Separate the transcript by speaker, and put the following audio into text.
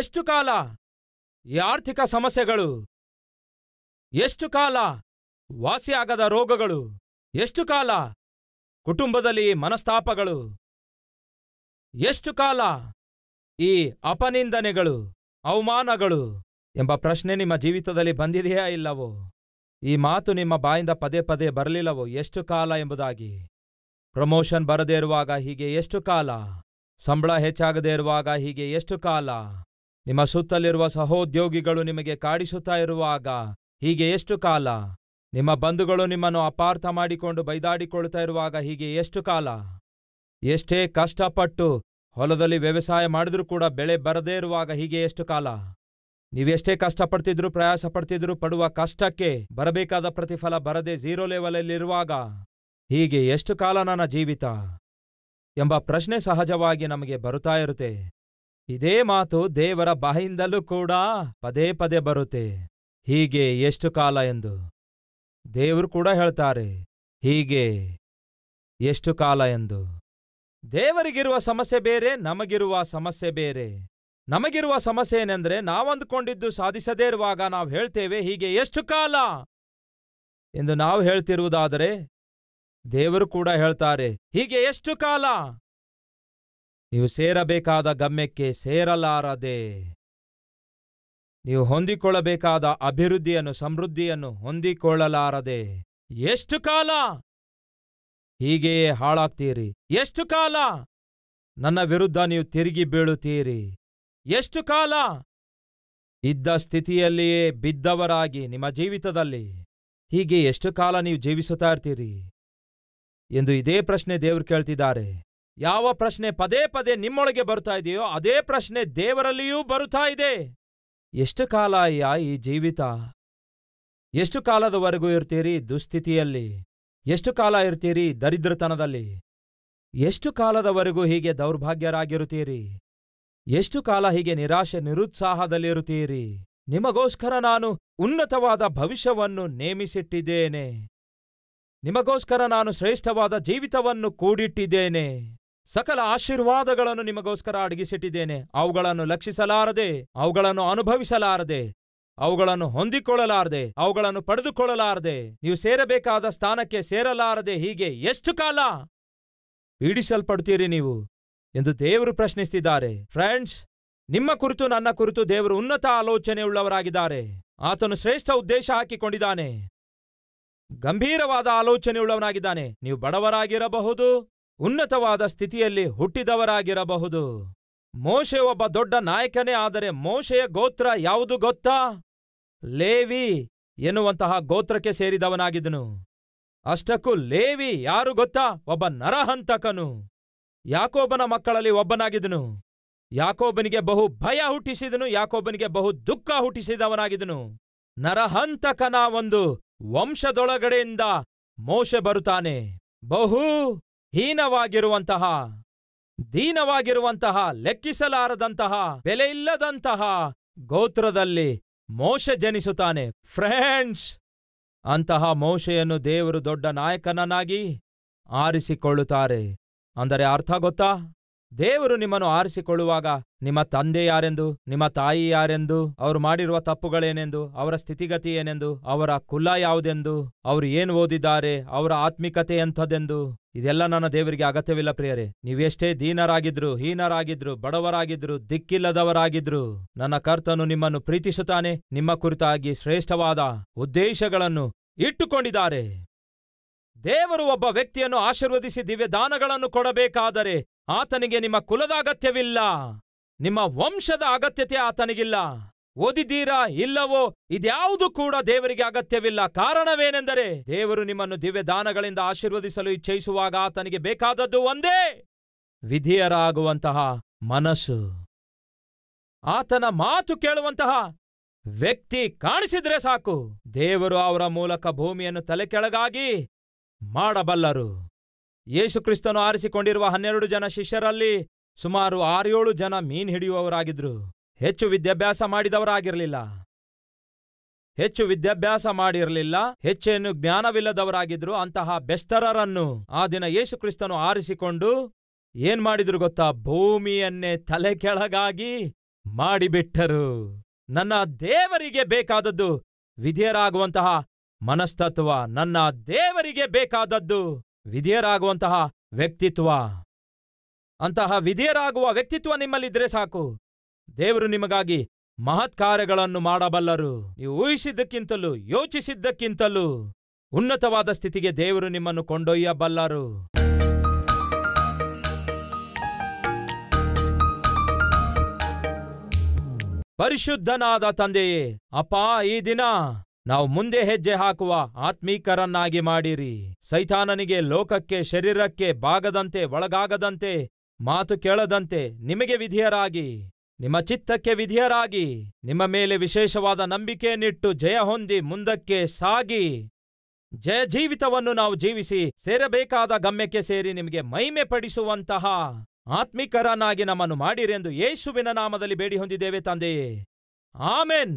Speaker 1: ಎಷ್ಟು ಕಾಲ ಈ ಆರ್ಥಿಕ ಸಮಸ್ಯೆಗಳು ಎಷ್ಟು ಕಾಲ ವಾಸಿಯಾಗದ ರೋಗಗಳು ಎಷ್ಟು ಕಾಲ ಕುಟುಂಬದಲ್ಲಿ ಮನಸ್ತಾಪಗಳು ಎಷ್ಟು ಕಾಲ ಈ ಅಪನಿಂದನೆಗಳು ಅವಮಾನಗಳು ಎಂಬ ಪ್ರಶ್ನೆ ನಿಮ್ಮ ಜೀವಿತದಲ್ಲಿ ಬಂದಿದೆಯಾ ಇಲ್ಲವೋ ಈ ಮಾತು ನಿಮ್ಮ ಬಾಯಿಂದ ಪದೇ ಪದೇ ಬರಲಿಲ್ಲವೋ ಎಷ್ಟು ಕಾಲ ಎಂಬುದಾಗಿ ಪ್ರಮೋಷನ್ ಬರದೇ ಇರುವಾಗ ಹೀಗೆ ಎಷ್ಟು ಕಾಲ ಸಂಬಳ ಹೆಚ್ಚಾಗದೇ ಇರುವಾಗ ಹೀಗೆ ಎಷ್ಟು ಕಾಲ ನಿಮ್ಮ ಸುತ್ತಲಿರುವ ಸಹೋದ್ಯೋಗಿಗಳು ನಿಮಗೆ ಕಾಡಿಸುತ್ತಾ ಇರುವಾಗ ಹೀಗೆ ಎಷ್ಟು ಕಾಲ ನಿಮ್ಮ ಬಂಧುಗಳು ನಿಮ್ಮನ್ನು ಅಪಾರ್ಥ ಮಾಡಿಕೊಂಡು ಬೈದಾಡಿಕೊಳ್ಳುತ್ತಾ ಇರುವಾಗ ಹೀಗೆ ಎಷ್ಟು ಕಾಲ ಎಷ್ಟೇ ಕಷ್ಟಪಟ್ಟು ಹೊಲದಲ್ಲಿ ವ್ಯವಸಾಯ ಮಾಡಿದ್ರೂ ಕೂಡ ಬೆಳೆ ಬರದೇ ಇರುವಾಗ ಹೀಗೆ ಎಷ್ಟು ಕಾಲ ನೀವೆಷ್ಟೇ ಕಷ್ಟಪಡ್ತಿದ್ರು ಪ್ರಯಾಸ ಪಡ್ತಿದ್ರು ಪಡುವ ಕಷ್ಟಕ್ಕೆ ಬರಬೇಕಾದ ಪ್ರತಿಫಲ ಬರದೆ ಝೀರೋ ಲೆವೆಲಲ್ಲಿರುವಾಗ ಹೀಗೆ ಎಷ್ಟು ಕಾಲ ನನ್ನ ಜೀವಿತ ಎಂಬ ಪ್ರಶ್ನೆ ಸಹಜವಾಗಿ ನಮಗೆ ಬರುತ್ತಾ ಇರುತ್ತೆ ಇದೇ ಮಾತು ದೇವರ ಬಾಯಿಂದಲೂ ಕೂಡ ಪದೇ ಪದೇ ಬರುತ್ತೆ ಹೀಗೆ ಎಷ್ಟು ಕಾಲ ಎಂದು ದೇವರು ಕೂಡ ಹೇಳ್ತಾರೆ ಹೀಗೆ ಎಷ್ಟು ಕಾಲ ಎಂದು ದೇವರಿಗಿರುವ ಸಮಸ್ಯೆ ಬೇರೆ ನಮಗಿರುವ ಸಮಸ್ಯೆ ಬೇರೆ ನಮಗಿರುವ ಸಮಸ್ಯೆ ಏನೆಂದ್ರೆ ನಾವಂದುಕೊಂಡಿದ್ದು ಸಾಧಿಸದೇ ಇರುವಾಗ ನಾವು ಹೇಳ್ತೇವೆ ಹೀಗೆ ಎಷ್ಟು ಕಾಲ ಎಂದು ನಾವು ಹೇಳ್ತಿರುವುದಾದರೆ ದೇವರು ಕೂಡ ಹೇಳ್ತಾರೆ ಹೀಗೆ ಎಷ್ಟು ಕಾಲ ನೀವು ಸೇರಬೇಕಾದ ಗಮ್ಯಕ್ಕೆ ಸೇರಲಾರದೆ ನೀವು ಹೊಂದಿಕೊಳ್ಳಬೇಕಾದ ಅಭಿವೃದ್ಧಿಯನ್ನು ಸಮೃದ್ಧಿಯನ್ನು ಹೊಂದಿಕೊಳ್ಳಲಾರದೆ ಎಷ್ಟು ಕಾಲ ಹೀಗೆಯೇ ಹಾಳಾಗ್ತೀರಿ ಎಷ್ಟು ಕಾಲ ನನ್ನ ವಿರುದ್ಧ ನೀವು ತಿರುಗಿ ಬೀಳುತ್ತೀರಿ ಎಷ್ಟು ಕಾಲ ಇದ್ದ ಸ್ಥಿತಿಯಲ್ಲಿಯೇ ಬಿದ್ದವರಾಗಿ ನಿಮ್ಮ ಜೀವಿತದಲ್ಲಿ ಹೀಗೆ ಎಷ್ಟು ಕಾಲ ನೀವು ಜೀವಿಸುತ್ತಾ ಇರ್ತೀರಿ ಎಂದು ಇದೇ ಪ್ರಶ್ನೆ ದೇವರು ಕೇಳ್ತಿದ್ದಾರೆ ಯಾವ ಪ್ರಶ್ನೆ ಪದೇ ಪದೇ ನಿಮ್ಮೊಳಗೆ ಬರುತ್ತಾ ಇದೆಯೋ ಅದೇ ಪ್ರಶ್ನೆ ದೇವರಲ್ಲಿಯೂ ಬರುತ್ತಾ ಇದೆ ಎಷ್ಟು ಕಾಲ ಅಯ್ಯ ಈ ಜೀವಿತ ಎಷ್ಟು ಕಾಲದವರೆಗೂ ಇರ್ತೀರಿ ದುಸ್ಥಿತಿಯಲ್ಲಿ ಎಷ್ಟು ಕಾಲ ಇರ್ತೀರಿ ದರಿದ್ರತನದಲ್ಲಿ ಎಷ್ಟು ಕಾಲದವರೆಗೂ ಹೀಗೆ ದೌರ್ಭಾಗ್ಯರಾಗಿರುತ್ತೀರಿ ಎಷ್ಟು ಕಾಲ ಹೀಗೆ ನಿರಾಶೆ ನಿರುತ್ಸಾಹದಲ್ಲಿರುತ್ತೀರಿ ನಿಮಗೋಸ್ಕರ ನಾನು ಉನ್ನತವಾದ ಭವಿಷ್ಯವನ್ನು ನೇಮಿಸಿಟ್ಟಿದ್ದೇನೆ ನಿಮಗೋಸ್ಕರ ನಾನು ಶ್ರೇಷ್ಠವಾದ ಜೀವಿತವನ್ನು ಕೂಡಿಟ್ಟಿದ್ದೇನೆ ಸಕಲ ಆಶೀರ್ವಾದಗಳನ್ನು ನಿಮಗೋಸ್ಕರ ಅಡಗಿಸಿಟ್ಟಿದ್ದೇನೆ ಅವುಗಳನ್ನು ಲಕ್ಷಿಸಲಾರದೆ ಅವುಗಳನ್ನು ಅನುಭವಿಸಲಾರದೆ ಅವುಗಳನ್ನು ಹೊಂದಿಕೊಳ್ಳಲಾರದೆ ಅವುಗಳನ್ನು ಪಡೆದುಕೊಳ್ಳಲಾರದೆ ನೀವು ಸೇರಬೇಕಾದ ಸ್ಥಾನಕ್ಕೆ ಸೇರಲಾರದೆ ಹೀಗೆ ಎಷ್ಟು ಕಾಲ ಪೀಡಿಸಲ್ಪಡ್ತೀರಿ ನೀವು ಎಂದು ದೇವರು ಪ್ರಶ್ನಿಸುತ್ತಿದ್ದಾರೆ ಫ್ರೆಂಡ್ಸ್ ನಿಮ್ಮ ಕುರಿತು ನನ್ನ ಕುರಿತು ದೇವರು ಉನ್ನತ ಆಲೋಚನೆಯುಳ್ಳವರಾಗಿದ್ದಾರೆ ಆತನು ಶ್ರೇಷ್ಠ ಉದ್ದೇಶ ಹಾಕಿಕೊಂಡಿದ್ದಾನೆ ಗಂಭೀರವಾದ ಆಲೋಚನೆಯುಳ್ಳವನಾಗಿದ್ದಾನೆ ನೀವು ಬಡವರಾಗಿರಬಹುದು ಉನ್ನತವಾದ ಸ್ಥಿತಿಯಲ್ಲಿ ಹುಟ್ಟಿದವರಾಗಿರಬಹುದು ಮೋಶೆ ಒಬ್ಬ ದೊಡ್ಡ ನಾಯಕನೇ ಆದರೆ ಮೋಶೆಯ ಗೋತ್ರ ಯಾವುದು ಗೊತ್ತಾ ಲೇವಿ ಎನ್ನುವಂತಹ ಗೋತ್ರಕ್ಕೆ ಸೇರಿದವನಾಗಿದನು ಅಷ್ಟಕ್ಕೂ ಲೇವಿ ಯಾರು ಗೊತ್ತಾ ಒಬ್ಬ ನರಹಂತಕನು ಯಾಕೋಬನ ಮಕ್ಕಳಲ್ಲಿ ಒಬ್ಬನಾಗಿದನು ಯಾಕೋಬನಿಗೆ ಬಹು ಭಯ ಹುಟ್ಟಿಸಿದನು ಯಾಕೋಬನಿಗೆ ಬಹು ದುಃಖ ಹುಟ್ಟಿಸಿದವನಾಗಿದನು ನರಹಂತಕನ ಒಂದು ವಂಶದೊಳಗಡೆಯಿಂದ ಮೋಶೆ ಬರುತ್ತಾನೆ ಬಹು ಹೀನವಾಗಿರುವಂತಹ ದೀನವಾಗಿರುವಂತಹ ಲೆಕ್ಕಿಸಲಾರದಂತಹ ಬೆಲೆಯಿಲ್ಲದಂತಹ ಗೋತ್ರದಲ್ಲಿ ಮೋಶೆ ಜನಿಸುತ್ತಾನೆ ಫ್ರೆಂಡ್ಸ್ ಅಂತಹ ಮೋಶೆಯನ್ನು ದೇವರು ದೊಡ್ಡ ನಾಯಕನನ್ನಾಗಿ ಆರಿಸಿಕೊಳ್ಳುತ್ತಾರೆ ಅಂದರೆ ಅರ್ಥ ಗೊತ್ತಾ ದೇವರು ನಿಮ್ಮನ್ನು ಆರಿಸಿಕೊಳ್ಳುವಾಗ ನಿಮ್ಮ ತಂದೆ ಯಾರೆಂದು ನಿಮ್ಮ ತಾಯಿ ಯಾರೆಂದು ಅವರು ಮಾಡಿರುವ ತಪ್ಪುಗಳೇನೆಂದು ಅವರ ಸ್ಥಿತಿಗತಿ ಏನೆಂದು ಅವರ ಕುಲ ಯಾವುದೆಂದು ಅವರು ಏನು ಓದಿದ್ದಾರೆ ಅವರ ಆತ್ಮಿಕತೆ ಎಂಥದೆಂದು ಇದೆಲ್ಲ ನನ್ನ ದೇವರಿಗೆ ಅಗತ್ಯವಿಲ್ಲ ಪ್ರಿಯರೇ ನೀವೆಷ್ಟೇ ದೀನರಾಗಿದ್ರು ಹೀನರಾಗಿದ್ರು ಬಡವರಾಗಿದ್ರು ದಿಕ್ಕಿಲ್ಲದವರಾಗಿದ್ರು ನನ್ನ ಕರ್ತನು ನಿಮ್ಮನ್ನು ಪ್ರೀತಿಸುತ್ತಾನೆ ನಿಮ್ಮ ಕುರಿತಾಗಿ ಶ್ರೇಷ್ಠವಾದ ಉದ್ದೇಶಗಳನ್ನು ಇಟ್ಟುಕೊಂಡಿದ್ದಾರೆ ದೇವರು ಒಬ್ಬ ವ್ಯಕ್ತಿಯನ್ನು ಆಶೀರ್ವದಿಸಿ ದಿವ್ಯದಾನಗಳನ್ನು ಕೊಡಬೇಕಾದರೆ ಆತನಿಗೆ ನಿಮ್ಮ ಕುಲದ ಅಗತ್ಯವಿಲ್ಲ ನಿಮ್ಮ ವಂಶದ ಅಗತ್ಯತೆ ಆತನಿಗಿಲ್ಲ ಓದಿದ್ದೀರಾ ಇಲ್ಲವೋ ಇದ್ಯಾವುದು ಕೂಡ ದೇವರಿಗೆ ಅಗತ್ಯವಿಲ್ಲ ಕಾರಣವೇನೆಂದರೆ ದೇವರು ನಿಮ್ಮನ್ನು ದಿವ್ಯದಾನಗಳಿಂದ ಆಶೀರ್ವದಿಸಲು ಇಚ್ಛಿಸುವಾಗ ಆತನಿಗೆ ಬೇಕಾದದ್ದು ಒಂದೇ ವಿಧಿಯರಾಗುವಂತಹ ಮನಸ್ಸು ಆತನ ಮಾತು ಕೇಳುವಂತಹ ವ್ಯಕ್ತಿ ಕಾಣಿಸಿದ್ರೆ ಸಾಕು ದೇವರು ಅವರ ಮೂಲಕ ಭೂಮಿಯನ್ನು ತಲೆಕೆಳಗಾಗಿ ಮಾಡಬಲ್ಲರು ಯೇಸುಕ್ರಿಸ್ತನು ಆರಿಸಿಕೊಂಡಿರುವ ಹನ್ನೆರಡು ಜನ ಶಿಷ್ಯರಲ್ಲಿ ಸುಮಾರು ಆರೇಳು ಜನ ಮೀನ್ ಹಿಡಿಯುವವರಾಗಿದ್ರು ಹೆಚ್ಚು ವಿದ್ಯಾಭ್ಯಾಸ ಮಾಡಿದವರಾಗಿರಲಿಲ್ಲ ಹೆಚ್ಚು ವಿದ್ಯಾಭ್ಯಾಸ ಮಾಡಿರಲಿಲ್ಲ ಹೆಚ್ಚೇನು ಜ್ಞಾನವಿಲ್ಲದವರಾಗಿದ್ರು ಅಂತಹ ಬೆಸ್ತರರನ್ನು ಆ ದಿನ ಯೇಸುಕ್ರಿಸ್ತನು ಆರಿಸಿಕೊಂಡು ಏನ್ ಮಾಡಿದ್ರು ಗೊತ್ತಾ ಭೂಮಿಯನ್ನೇ ತಲೆ ಕೆಳಗಾಗಿ ಮಾಡಿಬಿಟ್ಟರು ನನ್ನ ದೇವರಿಗೆ ಬೇಕಾದದ್ದು ವಿಧೇರಾಗುವಂತಹ ಮನಸ್ತತ್ವ ನನ್ನ ದೇವರಿಗೆ ಬೇಕಾದದ್ದು ವಿಧಿಯರಾಗುವಂತಹ ವ್ಯಕ್ತಿತ್ವ ಅಂತಹ ವಿಧೇಯರಾಗುವ ವ್ಯಕ್ತಿತ್ವ ನಿಮ್ಮಲ್ಲಿದ್ರೆ ಸಾಕು ದೇವರು ನಿಮಗಾಗಿ ಮಹತ್ ಕಾರ್ಯಗಳನ್ನು ಮಾಡಬಲ್ಲರು ನೀವು ಊಹಿಸಿದ್ದಕ್ಕಿಂತಲೂ ಯೋಚಿಸಿದ್ದಕ್ಕಿಂತಲೂ ಉನ್ನತವಾದ ಸ್ಥಿತಿಗೆ ದೇವರು ನಿಮ್ಮನ್ನು ಕೊಂಡೊಯ್ಯಬಲ್ಲರು ಪರಿಶುದ್ಧನಾದ ತಂದೆಯೇ ಅಪ್ಪ ಈ ದಿನ ನಾವು ಮುಂದೆ ಹೆಜ್ಜೆ ಹಾಕುವ ಆತ್ಮೀಕರನ್ನಾಗಿ ಮಾಡಿರಿ ಸೈತಾನನಿಗೆ ಲೋಕಕ್ಕೆ ಶರೀರಕ್ಕೆ ಬಾಗದಂತೆ ಒಳಗಾಗದಂತೆ ಮಾತು ಕೇಳದಂತೆ ನಿಮಗೆ ವಿಧಿಯರಾಗಿ ನಿಮ್ಮ ಚಿತ್ತಕ್ಕೆ ವಿಧಿಯರಾಗಿ ನಿಮ್ಮ ಮೇಲೆ ವಿಶೇಷವಾದ ನಿಟ್ಟು ಜಯ ಹೊಂದಿ ಮುಂದಕ್ಕೆ ಸಾಗಿ ಜಯ ಜೀವಿತವನ್ನು ನಾವು ಜೀವಿಸಿ ಸೇರಬೇಕಾದ ಗಮ್ಯಕ್ಕೆ ಸೇರಿ ನಿಮಗೆ ಮೈಮೆ ಪಡಿಸುವಂತಹ ಆತ್ಮೀಕರನಾಗಿ ನಮ್ಮನ್ನು ಮಾಡಿರೆಂದು ಯೇಸುವಿನ ನಾಮದಲ್ಲಿ ಬೇಡಿ ಹೊಂದಿದ್ದೇವೆ ತಂದೆಯೇ ಆಮೇನ್